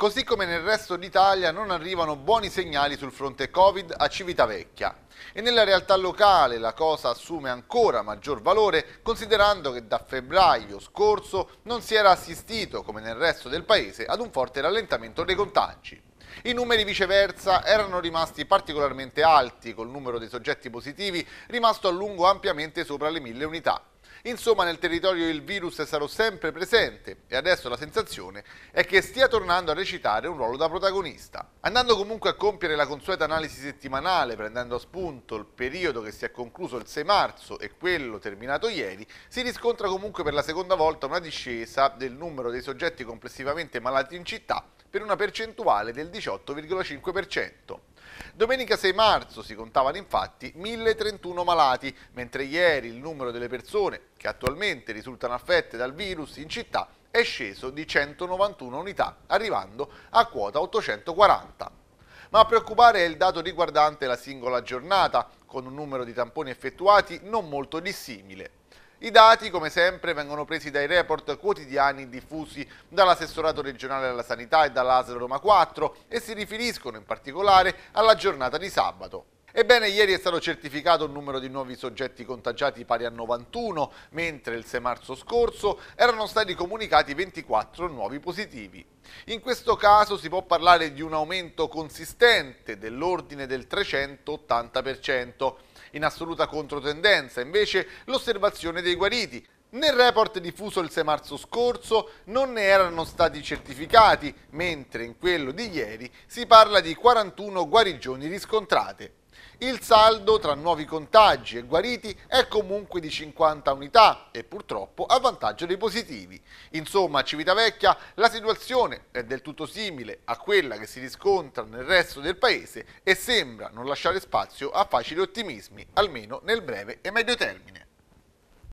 Così come nel resto d'Italia non arrivano buoni segnali sul fronte Covid a Civitavecchia. E nella realtà locale la cosa assume ancora maggior valore considerando che da febbraio scorso non si era assistito, come nel resto del paese, ad un forte rallentamento dei contagi. I numeri viceversa erano rimasti particolarmente alti, col numero dei soggetti positivi rimasto a lungo ampiamente sopra le mille unità. Insomma, nel territorio il virus sarà sempre presente e adesso la sensazione è che stia tornando a recitare un ruolo da protagonista. Andando comunque a compiere la consueta analisi settimanale, prendendo a spunto il periodo che si è concluso il 6 marzo e quello terminato ieri, si riscontra comunque per la seconda volta una discesa del numero dei soggetti complessivamente malati in città per una percentuale del 18,5%. Domenica 6 marzo si contavano infatti 1031 malati, mentre ieri il numero delle persone che attualmente risultano affette dal virus in città è sceso di 191 unità, arrivando a quota 840. Ma a preoccupare è il dato riguardante la singola giornata, con un numero di tamponi effettuati non molto dissimile, i dati, come sempre, vengono presi dai report quotidiani diffusi dall'assessorato regionale alla sanità e dall'ASL Roma 4 e si riferiscono in particolare alla giornata di sabato. Ebbene, ieri è stato certificato un numero di nuovi soggetti contagiati pari a 91, mentre il 6 marzo scorso erano stati comunicati 24 nuovi positivi. In questo caso si può parlare di un aumento consistente dell'ordine del 380%, in assoluta controtendenza, invece l'osservazione dei guariti. Nel report diffuso il 6 marzo scorso non ne erano stati certificati, mentre in quello di ieri si parla di 41 guarigioni riscontrate. Il saldo tra nuovi contagi e guariti è comunque di 50 unità e purtroppo a vantaggio dei positivi. Insomma, a Civitavecchia la situazione è del tutto simile a quella che si riscontra nel resto del paese e sembra non lasciare spazio a facili ottimismi, almeno nel breve e medio termine.